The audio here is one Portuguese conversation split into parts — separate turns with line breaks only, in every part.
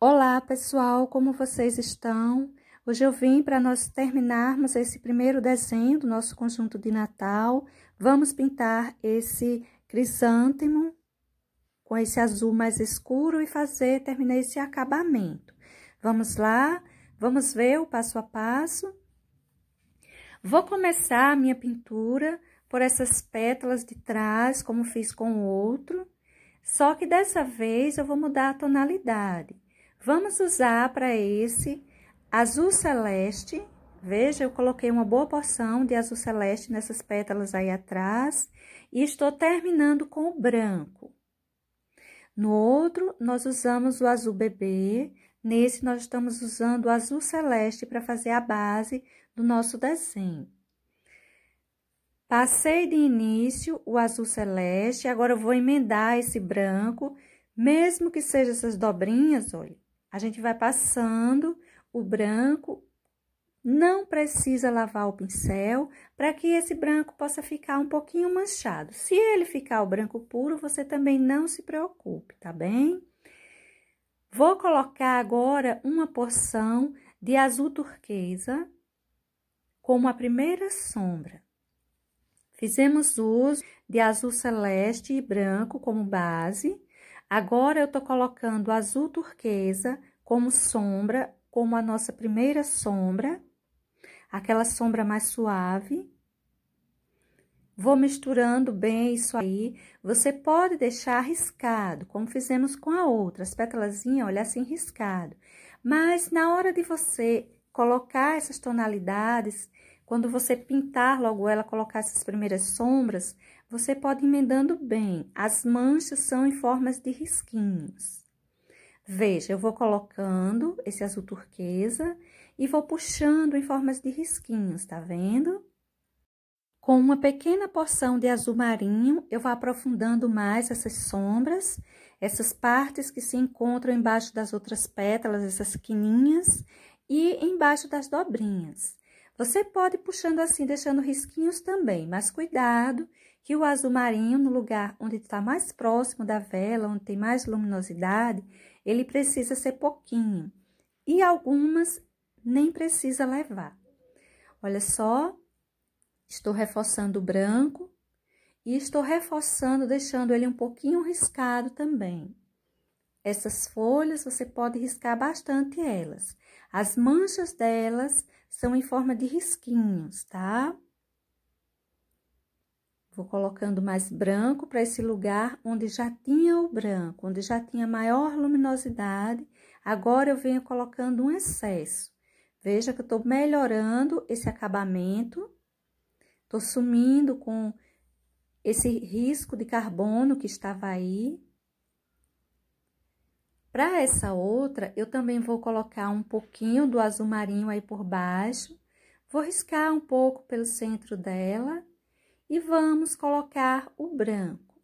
Olá, pessoal, como vocês estão? Hoje eu vim para nós terminarmos esse primeiro desenho do nosso conjunto de Natal. Vamos pintar esse crisântemo com esse azul mais escuro e fazer, terminar esse acabamento. Vamos lá? Vamos ver o passo a passo? Vou começar a minha pintura por essas pétalas de trás, como fiz com o outro, só que dessa vez eu vou mudar a tonalidade. Vamos usar para esse azul celeste. Veja, eu coloquei uma boa porção de azul celeste nessas pétalas aí atrás. E estou terminando com o branco. No outro, nós usamos o azul bebê. Nesse, nós estamos usando o azul celeste para fazer a base do nosso desenho. Passei de início o azul celeste, agora eu vou emendar esse branco, mesmo que seja essas dobrinhas, olha. A gente vai passando o branco, não precisa lavar o pincel para que esse branco possa ficar um pouquinho manchado. Se ele ficar o branco puro, você também não se preocupe, tá bem? Vou colocar agora uma porção de azul turquesa como a primeira sombra. Fizemos uso de azul celeste e branco como base Agora eu estou colocando azul turquesa como sombra, como a nossa primeira sombra, aquela sombra mais suave. Vou misturando bem isso aí. Você pode deixar riscado, como fizemos com a outra, as pétalazinhas, olha assim, riscado. Mas na hora de você colocar essas tonalidades, quando você pintar logo ela, colocar essas primeiras sombras, você pode emendando bem. As manchas são em formas de risquinhos. Veja, eu vou colocando esse azul turquesa e vou puxando em formas de risquinhos, tá vendo? Com uma pequena porção de azul marinho, eu vou aprofundando mais essas sombras, essas partes que se encontram embaixo das outras pétalas, essas quininhas, e embaixo das dobrinhas. Você pode puxando assim, deixando risquinhos também, mas cuidado que o azul marinho, no lugar onde está mais próximo da vela, onde tem mais luminosidade, ele precisa ser pouquinho. E algumas nem precisa levar. Olha só, estou reforçando o branco e estou reforçando, deixando ele um pouquinho riscado também. Essas folhas você pode riscar bastante elas. As manchas delas são em forma de risquinhos, tá? Vou colocando mais branco para esse lugar onde já tinha o branco, onde já tinha maior luminosidade. Agora eu venho colocando um excesso. Veja que eu estou melhorando esse acabamento. Estou sumindo com esse risco de carbono que estava aí. Para essa outra, eu também vou colocar um pouquinho do azul marinho aí por baixo. Vou riscar um pouco pelo centro dela e vamos colocar o branco.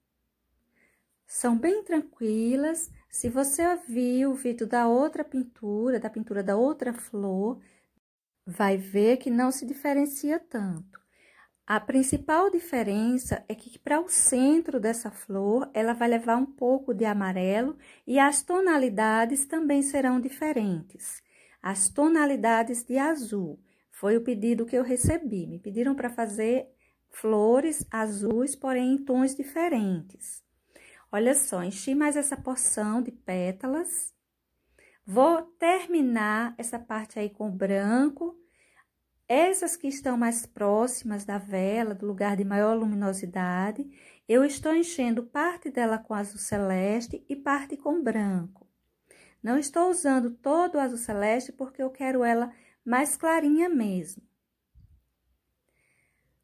São bem tranquilas. Se você viu o vídeo da outra pintura, da pintura da outra flor, vai ver que não se diferencia tanto. A principal diferença é que para o centro dessa flor, ela vai levar um pouco de amarelo e as tonalidades também serão diferentes. As tonalidades de azul foi o pedido que eu recebi. Me pediram para fazer flores azuis, porém em tons diferentes. Olha só, enchi mais essa porção de pétalas. Vou terminar essa parte aí com branco. Essas que estão mais próximas da vela, do lugar de maior luminosidade, eu estou enchendo parte dela com azul celeste e parte com branco. Não estou usando todo o azul celeste porque eu quero ela mais clarinha mesmo.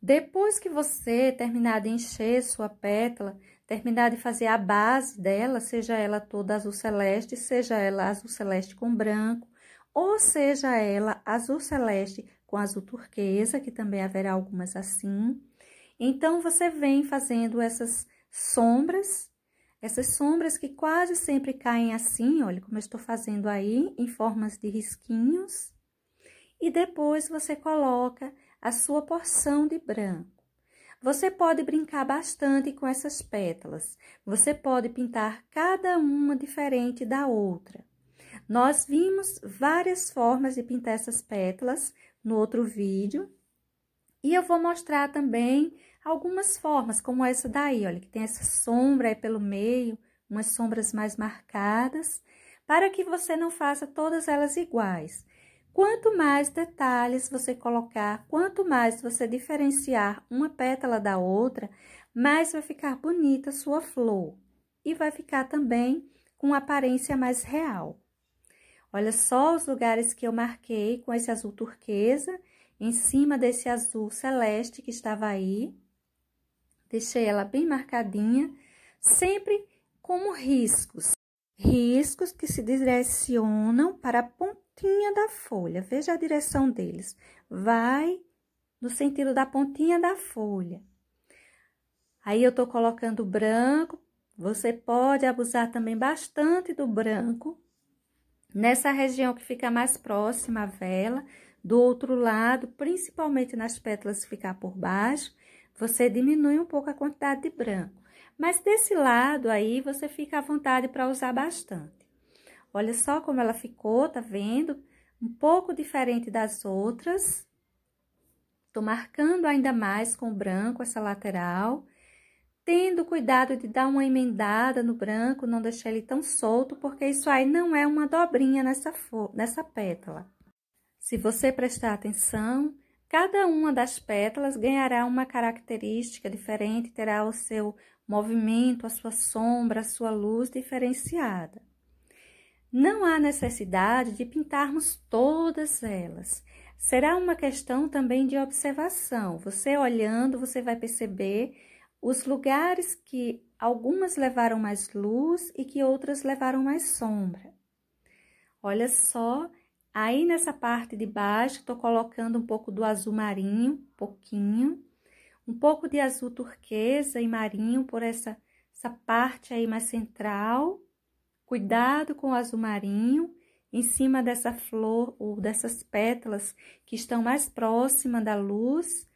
Depois que você terminar de encher sua pétala, terminar de fazer a base dela, seja ela toda azul celeste, seja ela azul celeste com branco, ou seja ela azul celeste com azul turquesa, que também haverá algumas assim. Então, você vem fazendo essas sombras, essas sombras que quase sempre caem assim, olha como eu estou fazendo aí, em formas de risquinhos. E depois você coloca a sua porção de branco. Você pode brincar bastante com essas pétalas. Você pode pintar cada uma diferente da outra. Nós vimos várias formas de pintar essas pétalas no outro vídeo. E eu vou mostrar também algumas formas, como essa daí, olha, que tem essa sombra aí pelo meio, umas sombras mais marcadas, para que você não faça todas elas iguais. Quanto mais detalhes você colocar, quanto mais você diferenciar uma pétala da outra, mais vai ficar bonita a sua flor e vai ficar também com aparência mais real. Olha só os lugares que eu marquei com esse azul turquesa, em cima desse azul celeste que estava aí. Deixei ela bem marcadinha, sempre como riscos. Riscos que se direcionam para pontuar pontinha da folha. Veja a direção deles. Vai no sentido da pontinha da folha. Aí eu tô colocando branco. Você pode abusar também bastante do branco. Nessa região que fica mais próxima à vela, do outro lado, principalmente nas pétalas que ficar por baixo, você diminui um pouco a quantidade de branco. Mas desse lado aí, você fica à vontade para usar bastante. Olha só como ela ficou, tá vendo? Um pouco diferente das outras. Tô marcando ainda mais com o branco essa lateral. Tendo cuidado de dar uma emendada no branco, não deixar ele tão solto, porque isso aí não é uma dobrinha nessa, nessa pétala. Se você prestar atenção, cada uma das pétalas ganhará uma característica diferente, terá o seu movimento, a sua sombra, a sua luz diferenciada. Não há necessidade de pintarmos todas elas. Será uma questão também de observação. Você olhando, você vai perceber os lugares que algumas levaram mais luz e que outras levaram mais sombra. Olha só, aí nessa parte de baixo, estou colocando um pouco do azul marinho, pouquinho, um pouco de azul turquesa e marinho por essa, essa parte aí mais central Cuidado com o azul marinho em cima dessa flor ou dessas pétalas que estão mais próximas da luz,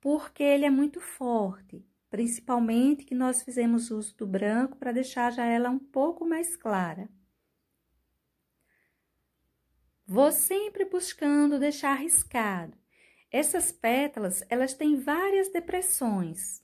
porque ele é muito forte. Principalmente que nós fizemos uso do branco para deixar já ela um pouco mais clara. Vou sempre buscando deixar arriscado. Essas pétalas, elas têm várias depressões.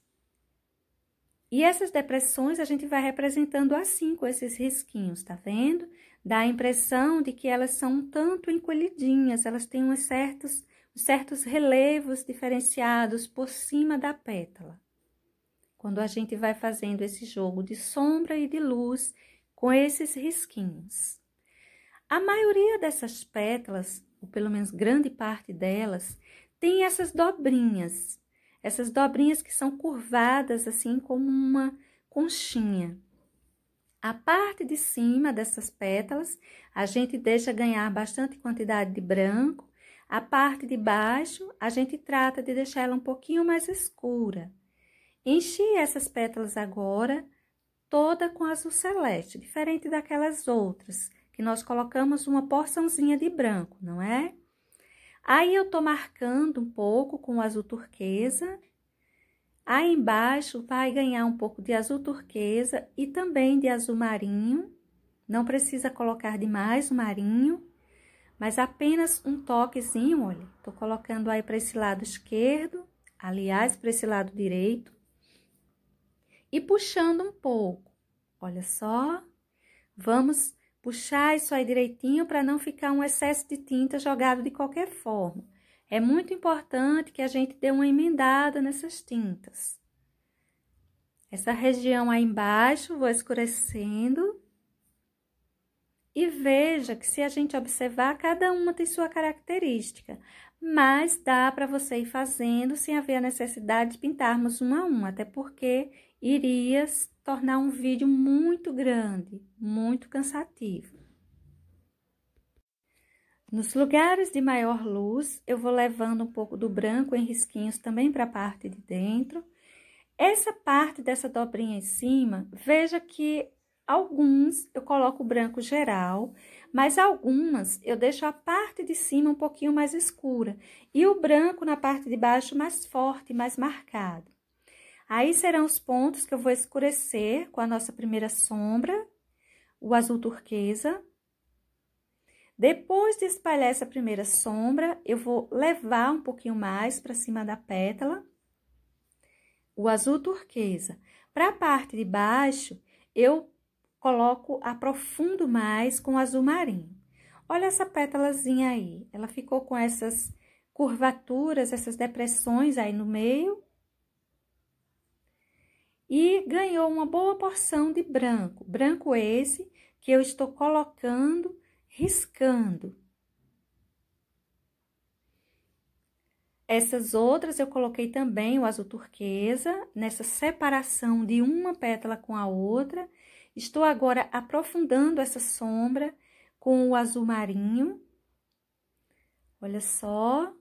E essas depressões a gente vai representando assim, com esses risquinhos, tá vendo? Dá a impressão de que elas são um tanto encolhidinhas, elas têm uns certos, certos relevos diferenciados por cima da pétala. Quando a gente vai fazendo esse jogo de sombra e de luz com esses risquinhos. A maioria dessas pétalas, ou pelo menos grande parte delas, tem essas dobrinhas, essas dobrinhas que são curvadas assim como uma conchinha. A parte de cima dessas pétalas, a gente deixa ganhar bastante quantidade de branco. A parte de baixo, a gente trata de deixar ela um pouquinho mais escura. Enchi essas pétalas agora toda com azul celeste, diferente daquelas outras, que nós colocamos uma porçãozinha de branco, não é? Aí eu tô marcando um pouco com o azul turquesa. Aí embaixo vai ganhar um pouco de azul turquesa e também de azul marinho. Não precisa colocar demais o marinho, mas apenas um toquezinho, olha. Tô colocando aí para esse lado esquerdo, aliás, para esse lado direito. E puxando um pouco. Olha só. Vamos Puxar isso aí direitinho para não ficar um excesso de tinta jogado de qualquer forma. É muito importante que a gente dê uma emendada nessas tintas. Essa região aí embaixo, vou escurecendo. E veja que se a gente observar, cada uma tem sua característica, mas dá para você ir fazendo sem haver a necessidade de pintarmos uma a uma, até porque iria tornar um vídeo muito grande, muito cansativo. Nos lugares de maior luz, eu vou levando um pouco do branco em risquinhos também para a parte de dentro. Essa parte dessa dobrinha em cima, veja que alguns eu coloco branco geral, mas algumas eu deixo a parte de cima um pouquinho mais escura e o branco na parte de baixo mais forte, mais marcado. Aí serão os pontos que eu vou escurecer com a nossa primeira sombra, o azul turquesa. Depois de espalhar essa primeira sombra, eu vou levar um pouquinho mais para cima da pétala, o azul turquesa. Para a parte de baixo, eu coloco, aprofundo mais com azul marinho. Olha essa pétalazinha aí, ela ficou com essas curvaturas, essas depressões aí no meio e ganhou uma boa porção de branco. Branco esse que eu estou colocando, riscando. Essas outras eu coloquei também o azul turquesa, nessa separação de uma pétala com a outra. Estou agora aprofundando essa sombra com o azul marinho. Olha só,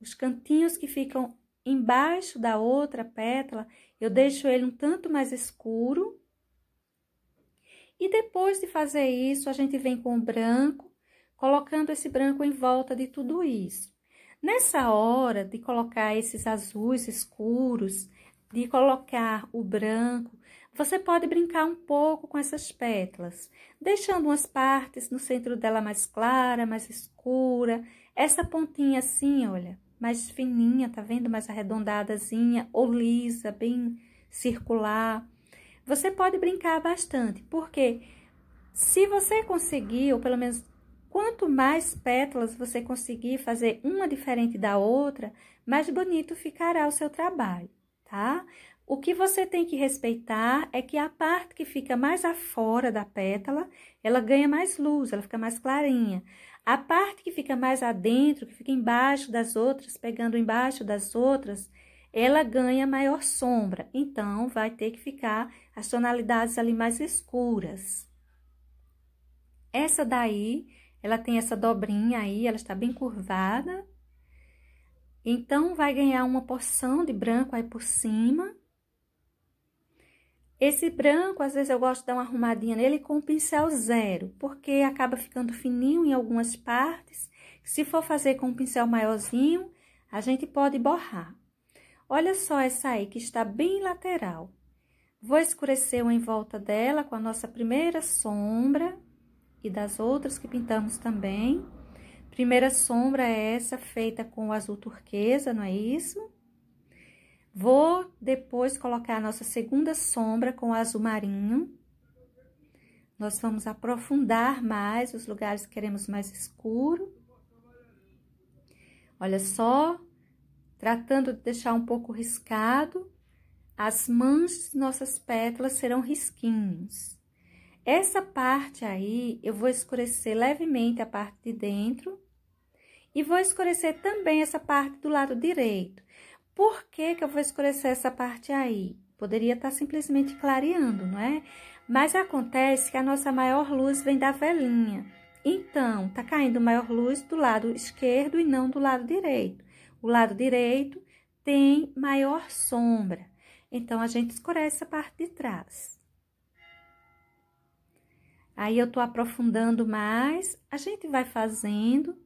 os cantinhos que ficam embaixo da outra pétala, eu deixo ele um tanto mais escuro. E depois de fazer isso, a gente vem com o branco, colocando esse branco em volta de tudo isso. Nessa hora de colocar esses azuis escuros, de colocar o branco, você pode brincar um pouco com essas pétalas, deixando umas partes no centro dela mais clara, mais escura, essa pontinha assim, olha, mais fininha, tá vendo? Mais arredondadazinha ou lisa, bem circular. Você pode brincar bastante, porque se você conseguir, ou pelo menos quanto mais pétalas você conseguir fazer uma diferente da outra, mais bonito ficará o seu trabalho, tá? O que você tem que respeitar é que a parte que fica mais afora da pétala, ela ganha mais luz, ela fica mais clarinha. A parte que fica mais adentro, que fica embaixo das outras, pegando embaixo das outras, ela ganha maior sombra. Então, vai ter que ficar as tonalidades ali mais escuras. Essa daí, ela tem essa dobrinha aí, ela está bem curvada. Então, vai ganhar uma porção de branco aí por cima esse branco, às vezes eu gosto de dar uma arrumadinha nele com o pincel zero, porque acaba ficando fininho em algumas partes. Se for fazer com um pincel maiorzinho, a gente pode borrar. Olha só essa aí, que está bem lateral. Vou escurecer o em volta dela com a nossa primeira sombra e das outras que pintamos também. Primeira sombra é essa, feita com o azul turquesa, não é isso? Vou depois colocar a nossa segunda sombra com azul marinho. Nós vamos aprofundar mais os lugares que queremos mais escuro. Olha só, tratando de deixar um pouco riscado, as manchas de nossas pétalas serão risquinhos. Essa parte aí, eu vou escurecer levemente a parte de dentro e vou escurecer também essa parte do lado direito. Por que, que eu vou escurecer essa parte aí? Poderia estar tá simplesmente clareando, não é? Mas acontece que a nossa maior luz vem da velinha. Então, está caindo maior luz do lado esquerdo e não do lado direito. O lado direito tem maior sombra. Então, a gente escurece a parte de trás. Aí, eu estou aprofundando mais. A gente vai fazendo,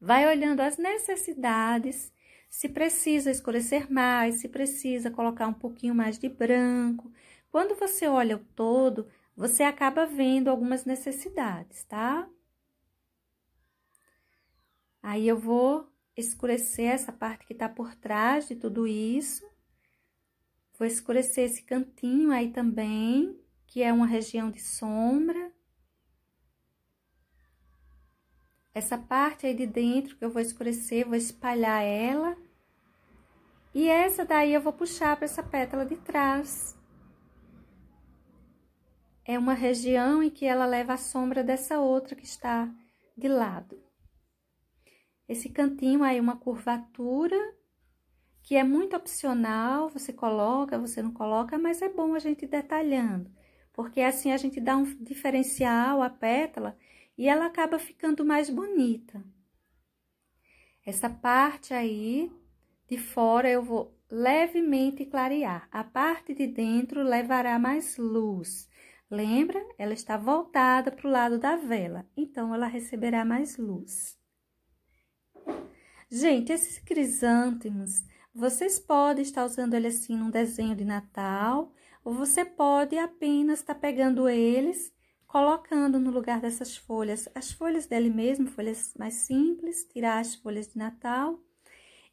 vai olhando as necessidades se precisa escurecer mais, se precisa colocar um pouquinho mais de branco. Quando você olha o todo, você acaba vendo algumas necessidades, tá? Aí eu vou escurecer essa parte que tá por trás de tudo isso. Vou escurecer esse cantinho aí também, que é uma região de sombra. essa parte aí de dentro que eu vou escurecer, vou espalhar ela. E essa daí eu vou puxar para essa pétala de trás. É uma região em que ela leva a sombra dessa outra que está de lado. Esse cantinho aí é uma curvatura, que é muito opcional, você coloca, você não coloca, mas é bom a gente ir detalhando. Porque assim a gente dá um diferencial à pétala e ela acaba ficando mais bonita. Essa parte aí de fora eu vou levemente clarear. A parte de dentro levará mais luz. Lembra? Ela está voltada para o lado da vela, então ela receberá mais luz. Gente, esses crisântemos, vocês podem estar usando ele assim num desenho de Natal, ou você pode apenas estar tá pegando eles colocando no lugar dessas folhas as folhas dele mesmo, folhas mais simples, tirar as folhas de Natal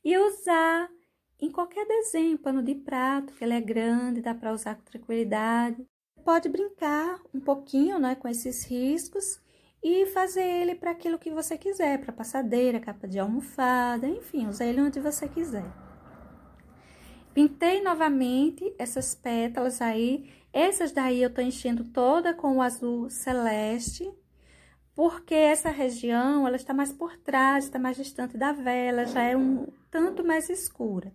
e usar em qualquer desenho, pano de prato, que ele é grande, dá para usar com tranquilidade. Pode brincar um pouquinho né, com esses riscos e fazer ele para aquilo que você quiser, para passadeira, capa de almofada, enfim, usar ele onde você quiser. Pintei novamente essas pétalas aí essas daí eu tô enchendo toda com o azul celeste, porque essa região, ela está mais por trás, está mais distante da vela, já é um tanto mais escura.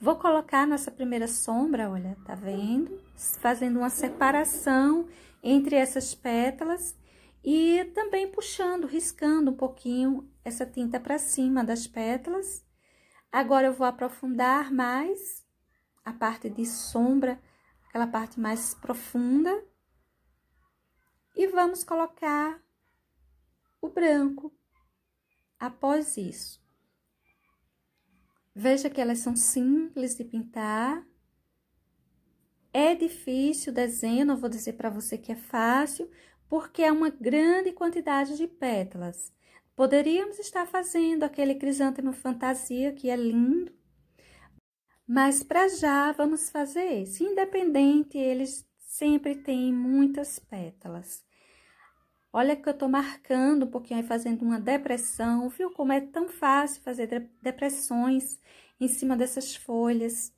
Vou colocar nossa primeira sombra, olha, tá vendo? Fazendo uma separação entre essas pétalas e também puxando, riscando um pouquinho essa tinta para cima das pétalas. Agora eu vou aprofundar mais a parte de sombra aquela parte mais profunda. E vamos colocar o branco após isso. Veja que elas são simples de pintar. É difícil o desenho, não vou dizer para você que é fácil, porque é uma grande quantidade de pétalas. Poderíamos estar fazendo aquele crisântemo fantasia, que é lindo, mas para já vamos fazer esse. Independente, eles sempre têm muitas pétalas. Olha que eu tô marcando um pouquinho aí, fazendo uma depressão, viu? Como é tão fácil fazer depressões em cima dessas folhas.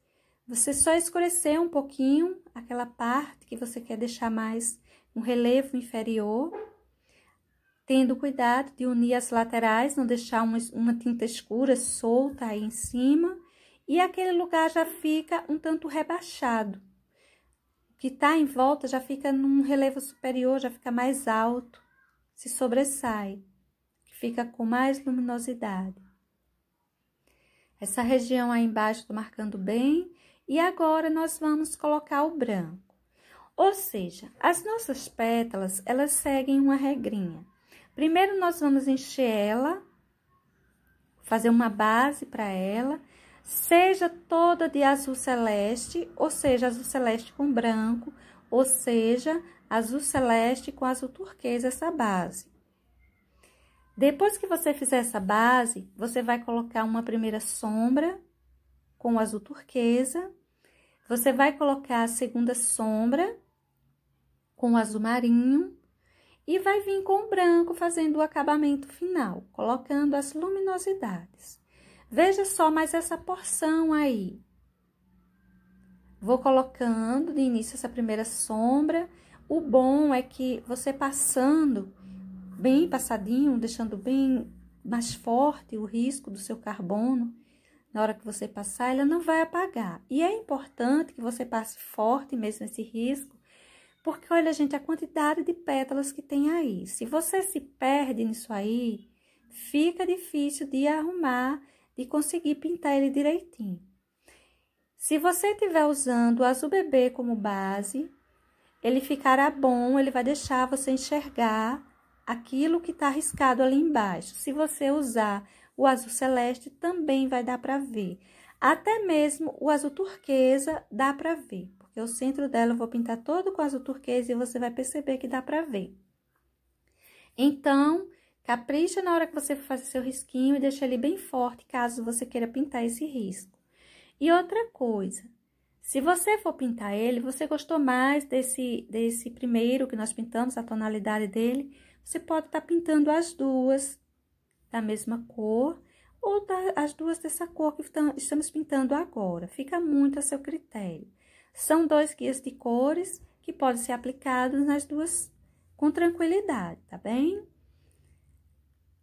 Você só escurecer um pouquinho aquela parte que você quer deixar mais um relevo inferior, tendo cuidado de unir as laterais, não deixar uma, uma tinta escura solta aí em cima e aquele lugar já fica um tanto rebaixado. O que está em volta já fica num relevo superior, já fica mais alto, se sobressai, fica com mais luminosidade. Essa região aí embaixo estou marcando bem e agora nós vamos colocar o branco. Ou seja, as nossas pétalas, elas seguem uma regrinha. Primeiro nós vamos encher ela, fazer uma base para ela seja toda de azul celeste, ou seja, azul celeste com branco, ou seja, azul celeste com azul turquesa, essa base. Depois que você fizer essa base, você vai colocar uma primeira sombra com azul turquesa, você vai colocar a segunda sombra com azul marinho e vai vir com o branco fazendo o acabamento final, colocando as luminosidades. Veja só mais essa porção aí. Vou colocando de início essa primeira sombra. O bom é que você passando bem passadinho, deixando bem mais forte o risco do seu carbono, na hora que você passar, ela não vai apagar. E é importante que você passe forte mesmo esse risco, porque olha, gente, a quantidade de pétalas que tem aí. Se você se perde nisso aí, fica difícil de arrumar de conseguir pintar ele direitinho. Se você estiver usando o azul bebê como base, ele ficará bom, ele vai deixar você enxergar aquilo que está riscado ali embaixo. Se você usar o azul celeste, também vai dar para ver. Até mesmo o azul turquesa dá para ver, porque o centro dela eu vou pintar todo com azul turquesa e você vai perceber que dá para ver. Então, Capricha na hora que você fazer seu risquinho e deixa ele bem forte, caso você queira pintar esse risco. E outra coisa, se você for pintar ele, você gostou mais desse, desse primeiro que nós pintamos, a tonalidade dele, você pode estar tá pintando as duas da mesma cor ou tá, as duas dessa cor que tam, estamos pintando agora. Fica muito a seu critério. São dois guias de cores que podem ser aplicados nas duas com tranquilidade, tá bem?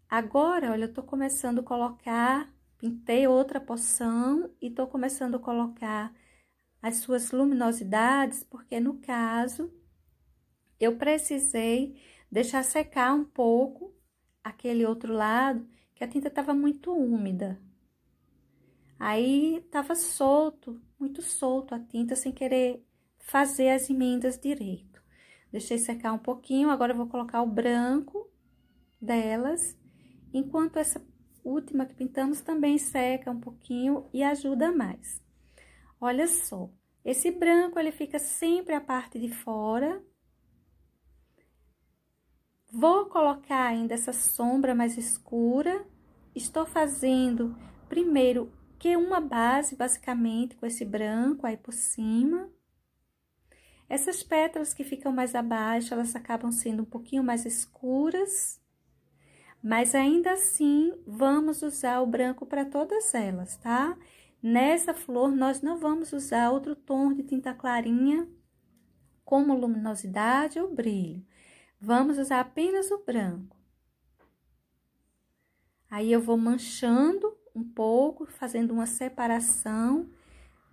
Agora, olha, eu tô começando a colocar, pintei outra poção e tô começando a colocar as suas luminosidades, porque no caso, eu precisei deixar secar um pouco aquele outro lado, que a tinta estava muito úmida. Aí, estava solto, muito solto a tinta, sem querer fazer as emendas direito. Deixei secar um pouquinho, agora eu vou colocar o branco delas enquanto essa última que pintamos também seca um pouquinho e ajuda mais. Olha só, esse branco ele fica sempre a parte de fora. Vou colocar ainda essa sombra mais escura. Estou fazendo primeiro que uma base basicamente com esse branco aí por cima. Essas pétalas que ficam mais abaixo, elas acabam sendo um pouquinho mais escuras mas ainda assim vamos usar o branco para todas elas, tá? Nessa flor, nós não vamos usar outro tom de tinta clarinha, como luminosidade ou brilho. Vamos usar apenas o branco. Aí, eu vou manchando um pouco, fazendo uma separação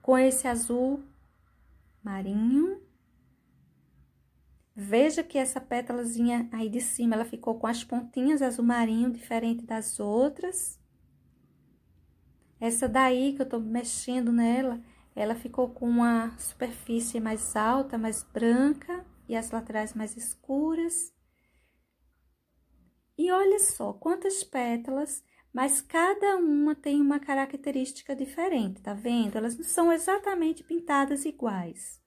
com esse azul marinho. Veja que essa pétalazinha aí de cima, ela ficou com as pontinhas azul marinho, diferente das outras. Essa daí que eu tô mexendo nela, ela ficou com uma superfície mais alta, mais branca, e as laterais mais escuras. E olha só quantas pétalas, mas cada uma tem uma característica diferente, tá vendo? Elas não são exatamente pintadas iguais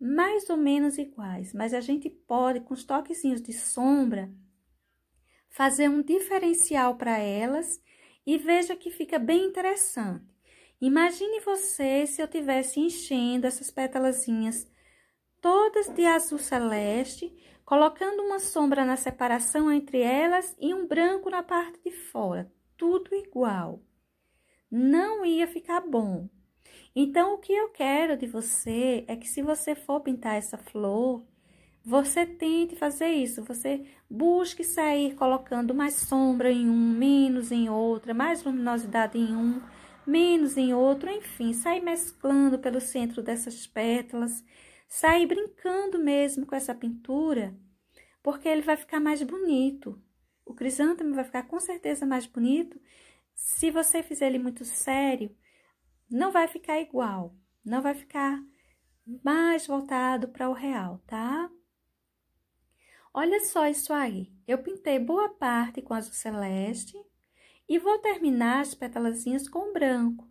mais ou menos iguais, mas a gente pode, com os toquezinhos de sombra, fazer um diferencial para elas e veja que fica bem interessante. Imagine você se eu tivesse enchendo essas pétalazinhas todas de azul celeste, colocando uma sombra na separação entre elas e um branco na parte de fora, tudo igual. Não ia ficar bom. Então, o que eu quero de você é que, se você for pintar essa flor, você tente fazer isso. Você busque sair colocando mais sombra em um, menos em outra, mais luminosidade em um, menos em outro, enfim, sair mesclando pelo centro dessas pétalas, sair brincando mesmo com essa pintura, porque ele vai ficar mais bonito. O crisântemo vai ficar com certeza mais bonito se você fizer ele muito sério não vai ficar igual, não vai ficar mais voltado para o real, tá? Olha só isso aí. Eu pintei boa parte com azul celeste e vou terminar as petalazinhas com branco.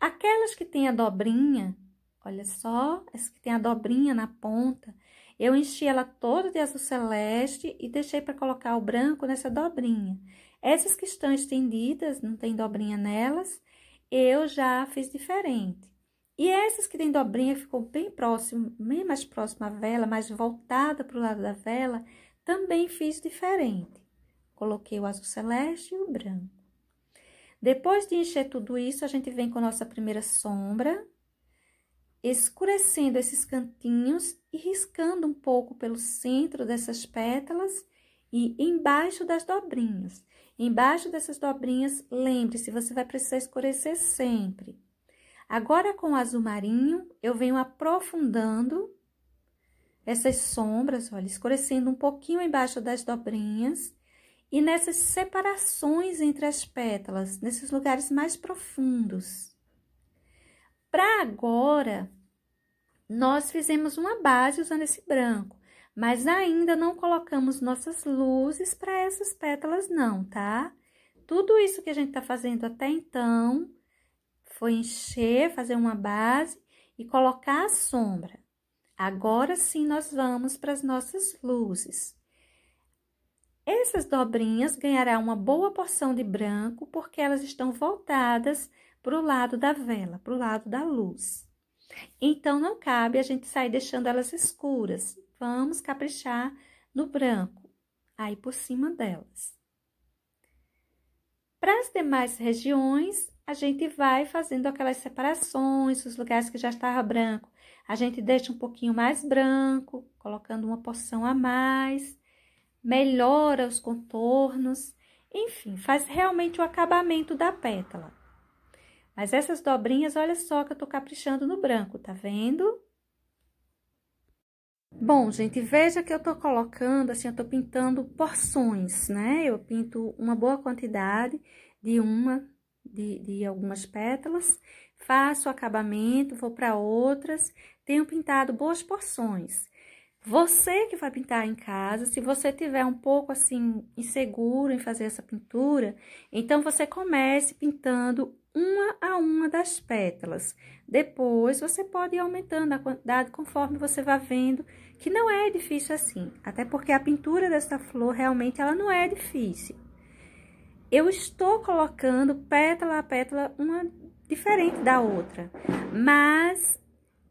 Aquelas que tem a dobrinha, olha só, essa que tem a dobrinha na ponta, eu enchi ela toda de azul celeste e deixei para colocar o branco nessa dobrinha. Essas que estão estendidas, não tem dobrinha nelas, eu já fiz diferente. E essas que tem dobrinha, ficou bem próximo, bem mais próxima à vela, mais voltada para o lado da vela, também fiz diferente. Coloquei o azul celeste e o branco. Depois de encher tudo isso, a gente vem com a nossa primeira sombra, escurecendo esses cantinhos e riscando um pouco pelo centro dessas pétalas e embaixo das dobrinhas. Embaixo dessas dobrinhas, lembre-se, você vai precisar escurecer sempre. Agora, com o azul marinho, eu venho aprofundando essas sombras, olha, escurecendo um pouquinho embaixo das dobrinhas e nessas separações entre as pétalas, nesses lugares mais profundos. Para agora, nós fizemos uma base usando esse branco mas ainda não colocamos nossas luzes para essas pétalas não, tá? Tudo isso que a gente tá fazendo até então foi encher, fazer uma base e colocar a sombra. Agora sim nós vamos para as nossas luzes. Essas dobrinhas ganhará uma boa porção de branco porque elas estão voltadas para o lado da vela, para o lado da luz. Então, não cabe a gente sair deixando elas escuras. Vamos caprichar no branco, aí por cima delas. Para as demais regiões, a gente vai fazendo aquelas separações, os lugares que já estava branco, a gente deixa um pouquinho mais branco, colocando uma porção a mais, melhora os contornos, enfim, faz realmente o acabamento da pétala. Mas essas dobrinhas, olha só que eu tô caprichando no branco, tá vendo? Bom, gente, veja que eu tô colocando, assim, eu tô pintando porções, né? Eu pinto uma boa quantidade de uma, de, de algumas pétalas, faço acabamento, vou para outras, tenho pintado boas porções. Você que vai pintar em casa, se você tiver um pouco assim inseguro em fazer essa pintura, então você comece pintando uma a uma das pétalas. Depois, você pode ir aumentando a quantidade conforme você vai vendo que não é difícil assim, até porque a pintura dessa flor realmente ela não é difícil. Eu estou colocando pétala a pétala uma diferente da outra, mas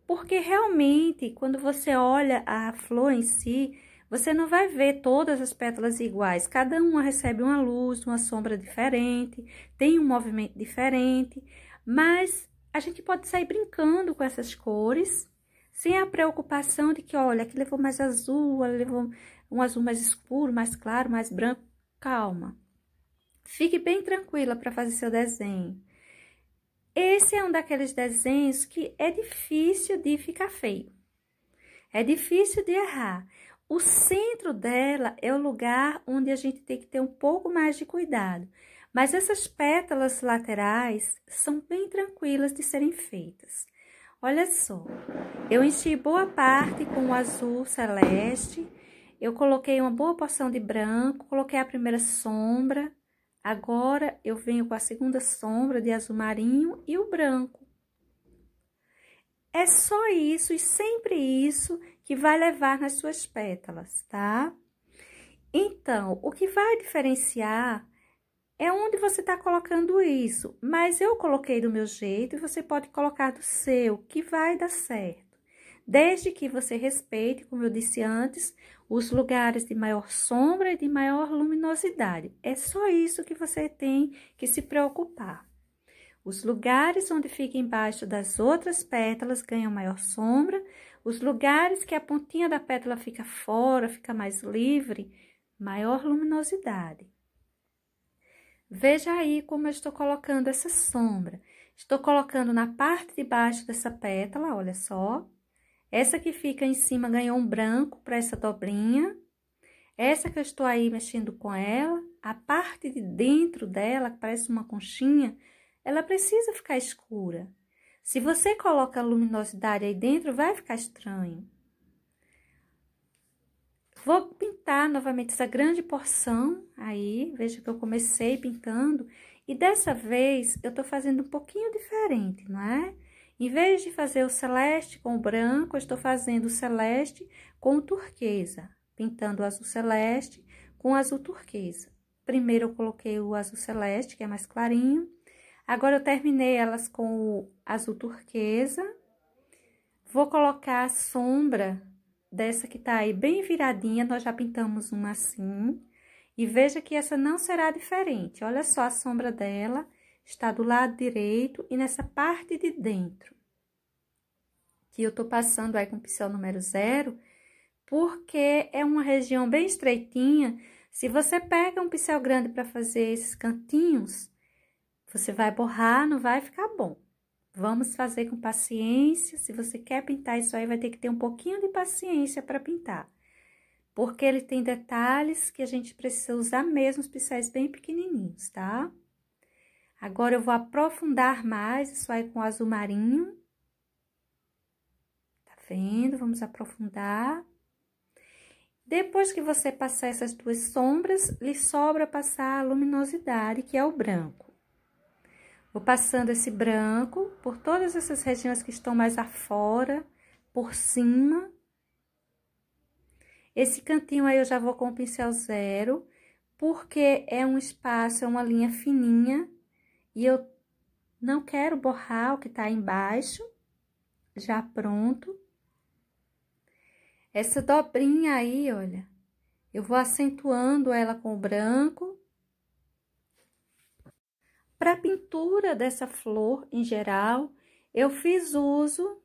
porque realmente quando você olha a flor em si, você não vai ver todas as pétalas iguais, cada uma recebe uma luz, uma sombra diferente, tem um movimento diferente, mas a gente pode sair brincando com essas cores, sem a preocupação de que, olha, aqui levou mais azul, levou um azul mais escuro, mais claro, mais branco. Calma. Fique bem tranquila para fazer seu desenho. Esse é um daqueles desenhos que é difícil de ficar feio. É difícil de errar. O centro dela é o lugar onde a gente tem que ter um pouco mais de cuidado, mas essas pétalas laterais são bem tranquilas de serem feitas. Olha só, eu enchi boa parte com o azul celeste, eu coloquei uma boa porção de branco, coloquei a primeira sombra, agora eu venho com a segunda sombra de azul marinho e o branco. É só isso e sempre isso que vai levar nas suas pétalas, tá? Então, o que vai diferenciar é onde você está colocando isso, mas eu coloquei do meu jeito e você pode colocar do seu, que vai dar certo. Desde que você respeite, como eu disse antes, os lugares de maior sombra e de maior luminosidade. É só isso que você tem que se preocupar. Os lugares onde fica embaixo das outras pétalas ganham maior sombra, os lugares que a pontinha da pétala fica fora, fica mais livre, maior luminosidade. Veja aí como eu estou colocando essa sombra. Estou colocando na parte de baixo dessa pétala, olha só. Essa que fica em cima ganhou um branco para essa dobrinha. Essa que eu estou aí mexendo com ela, a parte de dentro dela, que parece uma conchinha, ela precisa ficar escura. Se você coloca a luminosidade aí dentro, vai ficar estranho. Vou pintar novamente essa grande porção aí, veja que eu comecei pintando. E dessa vez, eu tô fazendo um pouquinho diferente, não é? Em vez de fazer o celeste com o branco, eu estou fazendo o celeste com o turquesa. Pintando o azul celeste com o azul turquesa. Primeiro, eu coloquei o azul celeste, que é mais clarinho. Agora, eu terminei elas com o azul turquesa. Vou colocar a sombra dessa que tá aí bem viradinha, nós já pintamos uma assim. E veja que essa não será diferente. Olha só a sombra dela, está do lado direito e nessa parte de dentro. Que eu tô passando aí com o pincel número zero, porque é uma região bem estreitinha. Se você pega um pincel grande para fazer esses cantinhos, você vai borrar, não vai ficar bom. Vamos fazer com paciência. Se você quer pintar isso aí, vai ter que ter um pouquinho de paciência para pintar. Porque ele tem detalhes que a gente precisa usar mesmo os pincéis bem pequenininhos, tá? Agora, eu vou aprofundar mais isso aí com azul marinho. Tá vendo? Vamos aprofundar. Depois que você passar essas duas sombras, lhe sobra passar a luminosidade, que é o branco. Vou passando esse branco por todas essas regiões que estão mais afora, por cima. Esse cantinho aí eu já vou com o pincel zero, porque é um espaço, é uma linha fininha, e eu não quero borrar o que tá embaixo, já pronto. Essa dobrinha aí, olha, eu vou acentuando ela com o branco, para a pintura dessa flor em geral, eu fiz uso,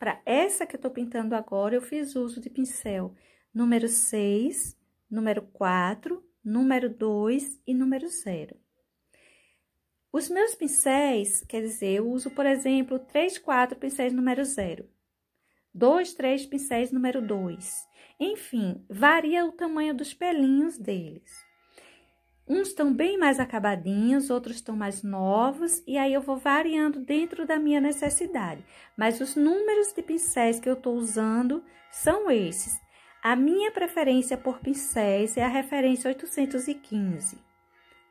para essa que eu estou pintando agora, eu fiz uso de pincel número 6, número 4, número 2 e número 0. Os meus pincéis, quer dizer, eu uso, por exemplo, 3, 4 pincéis número 0, 2, 3 pincéis número 2. Enfim, varia o tamanho dos pelinhos deles. Uns estão bem mais acabadinhos, outros estão mais novos, e aí eu vou variando dentro da minha necessidade. Mas os números de pincéis que eu estou usando são esses. A minha preferência por pincéis é a referência 815.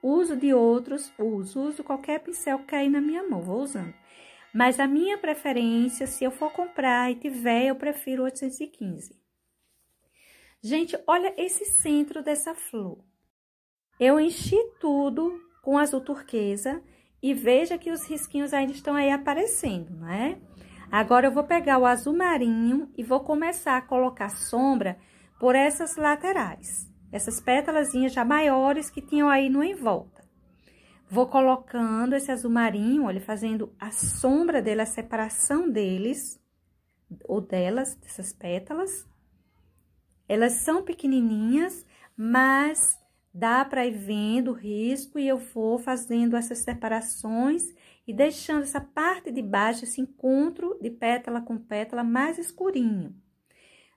Uso de outros, uso, uso qualquer pincel que cair na minha mão, vou usando. Mas a minha preferência, se eu for comprar e tiver, eu prefiro 815. Gente, olha esse centro dessa flor. Eu enchi tudo com azul turquesa e veja que os risquinhos ainda estão aí aparecendo, né? Agora, eu vou pegar o azul marinho e vou começar a colocar sombra por essas laterais. Essas pétalazinhas já maiores que tinham aí no em volta. Vou colocando esse azul marinho, olha, fazendo a sombra dele, a separação deles, ou delas, dessas pétalas. Elas são pequenininhas, mas Dá para ir vendo o risco e eu vou fazendo essas separações e deixando essa parte de baixo, esse encontro de pétala com pétala mais escurinho.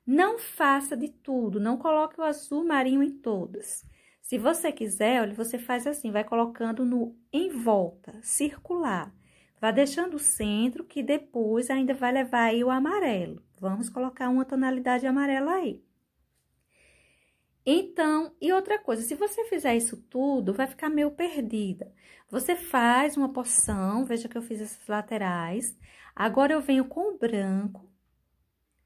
Não faça de tudo, não coloque o azul marinho em todas. Se você quiser, olha, você faz assim, vai colocando no em volta, circular. Vai deixando o centro, que depois ainda vai levar aí o amarelo. Vamos colocar uma tonalidade amarela aí. Então, e outra coisa, se você fizer isso tudo, vai ficar meio perdida. Você faz uma porção, veja que eu fiz essas laterais. Agora, eu venho com o branco,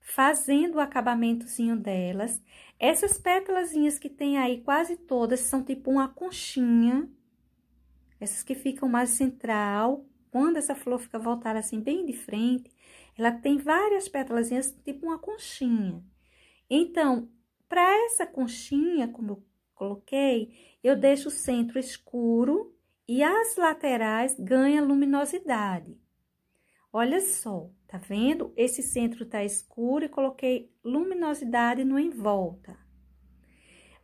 fazendo o acabamentozinho delas. Essas pétalazinhas que tem aí, quase todas, são tipo uma conchinha. Essas que ficam mais central. Quando essa flor fica voltada assim, bem de frente, ela tem várias pétalazinhas, tipo uma conchinha. Então, para essa conchinha, como eu coloquei, eu deixo o centro escuro e as laterais ganham luminosidade. Olha só, tá vendo? Esse centro tá escuro e coloquei luminosidade no em volta.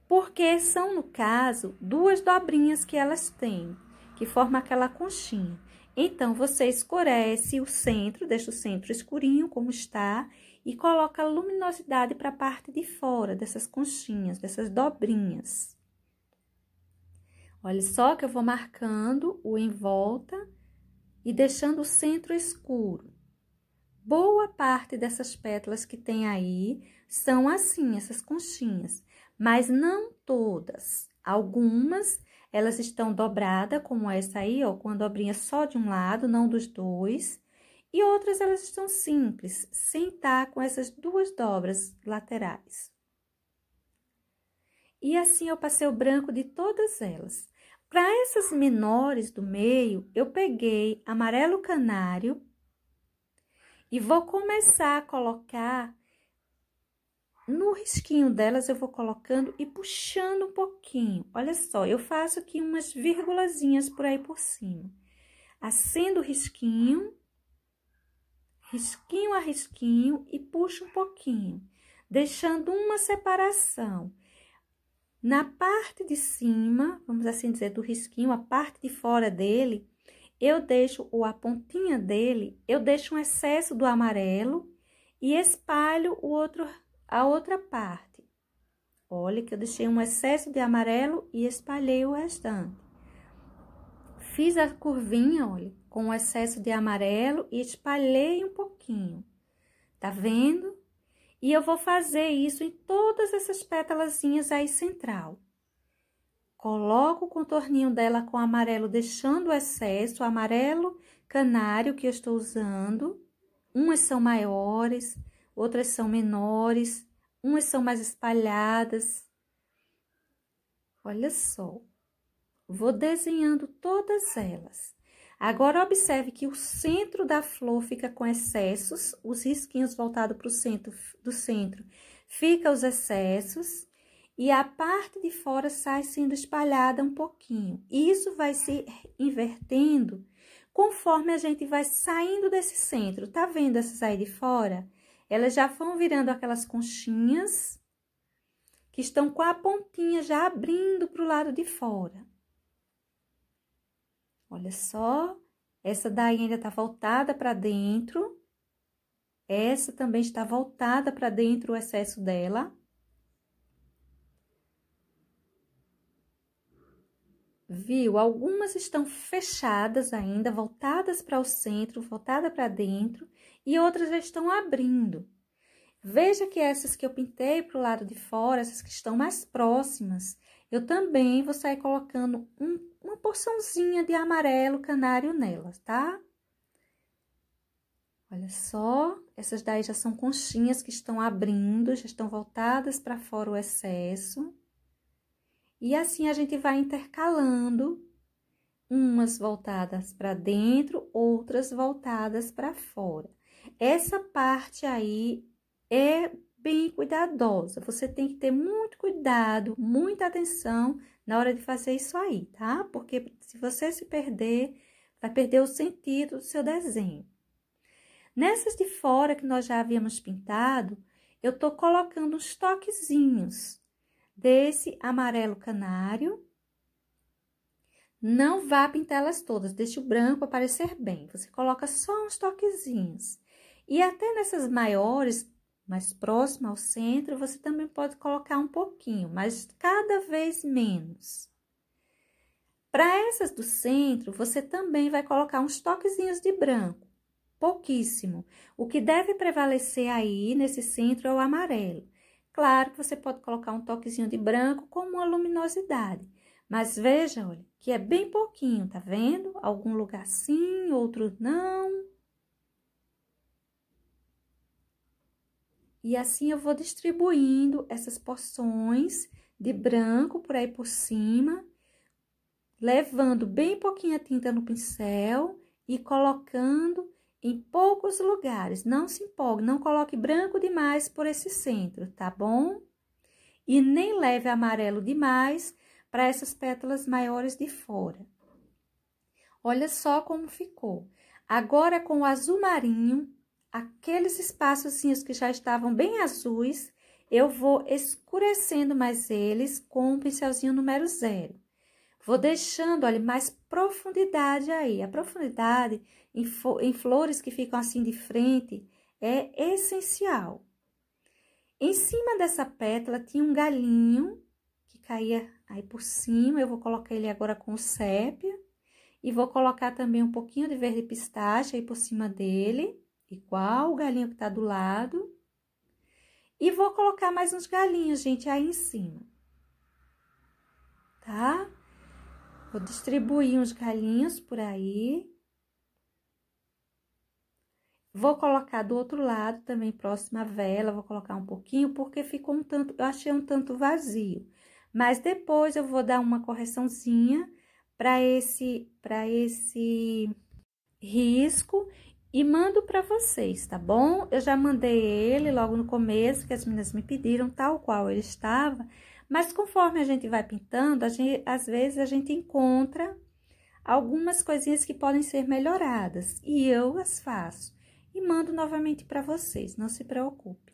Porque são, no caso, duas dobrinhas que elas têm, que forma aquela conchinha. Então, você escurece o centro, deixa o centro escurinho como está, e coloca luminosidade para a parte de fora dessas conchinhas, dessas dobrinhas. Olha só que eu vou marcando o em volta e deixando o centro escuro. Boa parte dessas pétalas que tem aí são assim, essas conchinhas, mas não todas. Algumas elas estão dobradas, como essa aí, ó, com a dobrinha só de um lado, não dos dois e outras elas estão simples, sem estar com essas duas dobras laterais. E assim eu passei o branco de todas elas. Para essas menores do meio, eu peguei amarelo canário e vou começar a colocar no risquinho delas eu vou colocando e puxando um pouquinho. Olha só, eu faço aqui umas virgulazinhas por aí por cima. Acendo o risquinho risquinho a risquinho e puxo um pouquinho, deixando uma separação. Na parte de cima, vamos assim dizer, do risquinho, a parte de fora dele, eu deixo, ou a pontinha dele, eu deixo um excesso do amarelo e espalho o outro, a outra parte. Olha que eu deixei um excesso de amarelo e espalhei o restante. Fiz a curvinha, olha, com o excesso de amarelo e espalhei um pouquinho. Tá vendo? E eu vou fazer isso em todas essas pétalazinhas aí central. Coloco o contorninho dela com amarelo, deixando o excesso, o amarelo canário que eu estou usando. Umas são maiores, outras são menores, umas são mais espalhadas. Olha só. Vou desenhando todas elas. Agora, observe que o centro da flor fica com excessos, os risquinhos voltados para o centro do centro fica os excessos, e a parte de fora sai sendo espalhada um pouquinho. Isso vai se invertendo conforme a gente vai saindo desse centro. Tá vendo essas aí de fora? Elas já vão virando aquelas conchinhas que estão com a pontinha já abrindo para o lado de fora. Olha só, essa daí ainda está voltada para dentro. Essa também está voltada para dentro o excesso dela. Viu? Algumas estão fechadas ainda, voltadas para o centro, voltada para dentro, e outras já estão abrindo. Veja que essas que eu pintei para o lado de fora, essas que estão mais próximas, eu também vou sair colocando um uma porçãozinha de amarelo canário nelas, tá? Olha só, essas daí já são conchinhas que estão abrindo, já estão voltadas para fora o excesso. E assim a gente vai intercalando, umas voltadas para dentro, outras voltadas para fora. Essa parte aí é bem cuidadosa, você tem que ter muito cuidado, muita atenção na hora de fazer isso aí, tá? Porque se você se perder, vai perder o sentido do seu desenho. Nessas de fora que nós já havíamos pintado, eu tô colocando uns toquezinhos desse amarelo canário. Não vá pintar elas todas, deixe o branco aparecer bem. Você coloca só uns toquezinhos. E até nessas maiores, mais próximo ao centro, você também pode colocar um pouquinho, mas cada vez menos. Para essas do centro, você também vai colocar uns toquezinhos de branco, pouquíssimo. O que deve prevalecer aí nesse centro é o amarelo. Claro que você pode colocar um toquezinho de branco como uma luminosidade, mas veja, olha, que é bem pouquinho, tá vendo? Algum lugar sim, outro não. E assim eu vou distribuindo essas porções de branco por aí por cima, levando bem pouquinho a tinta no pincel e colocando em poucos lugares. Não se empolgue, não coloque branco demais por esse centro, tá bom? E nem leve amarelo demais para essas pétalas maiores de fora. Olha só como ficou. Agora, com o azul marinho, aqueles espaçozinhos que já estavam bem azuis, eu vou escurecendo mais eles com o um pincelzinho número zero. Vou deixando, olha, mais profundidade aí. A profundidade em, em flores que ficam assim de frente é essencial. Em cima dessa pétala tinha um galinho que caía aí por cima. Eu vou colocar ele agora com sépia. E vou colocar também um pouquinho de verde pistache aí por cima dele igual o galinho que está do lado. E vou colocar mais uns galinhos, gente, aí em cima. Tá? Vou distribuir uns galinhos por aí. Vou colocar do outro lado também, próxima à vela, vou colocar um pouquinho, porque ficou um tanto, eu achei um tanto vazio. Mas depois eu vou dar uma correçãozinha para esse, para esse risco e mando para vocês, tá bom? Eu já mandei ele logo no começo, que as meninas me pediram, tal qual ele estava, mas conforme a gente vai pintando, gente, às vezes a gente encontra algumas coisinhas que podem ser melhoradas, e eu as faço, e mando novamente para vocês, não se preocupe.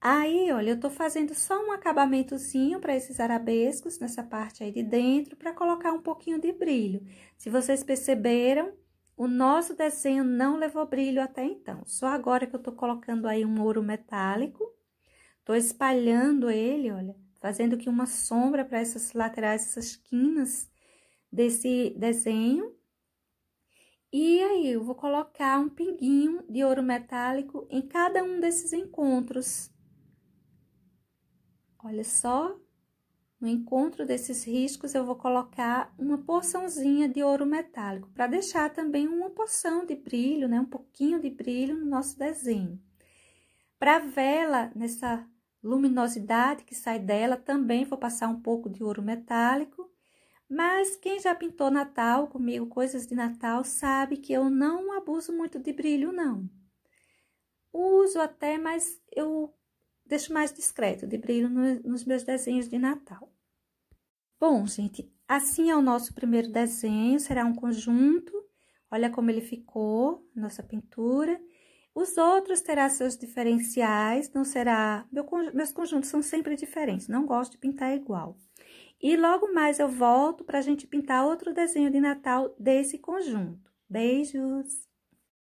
Aí, olha, eu tô fazendo só um acabamentozinho para esses arabescos nessa parte aí de dentro, para colocar um pouquinho de brilho. Se vocês perceberam, o nosso desenho não levou brilho até então, só agora que eu tô colocando aí um ouro metálico, tô espalhando ele, olha, fazendo aqui uma sombra para essas laterais, essas esquinas desse desenho. E aí, eu vou colocar um pinguinho de ouro metálico em cada um desses encontros. Olha só no encontro desses riscos, eu vou colocar uma porçãozinha de ouro metálico, para deixar também uma porção de brilho, né? um pouquinho de brilho no nosso desenho. Para a vela, nessa luminosidade que sai dela, também vou passar um pouco de ouro metálico. Mas quem já pintou Natal comigo, coisas de Natal, sabe que eu não abuso muito de brilho, não. Uso até, mas eu deixo mais discreto, de brilho no, nos meus desenhos de Natal. Bom, gente, assim é o nosso primeiro desenho, será um conjunto. Olha como ele ficou, nossa pintura. Os outros terá seus diferenciais, não será... Meu, meus conjuntos são sempre diferentes, não gosto de pintar igual. E logo mais eu volto para a gente pintar outro desenho de Natal desse conjunto. Beijos!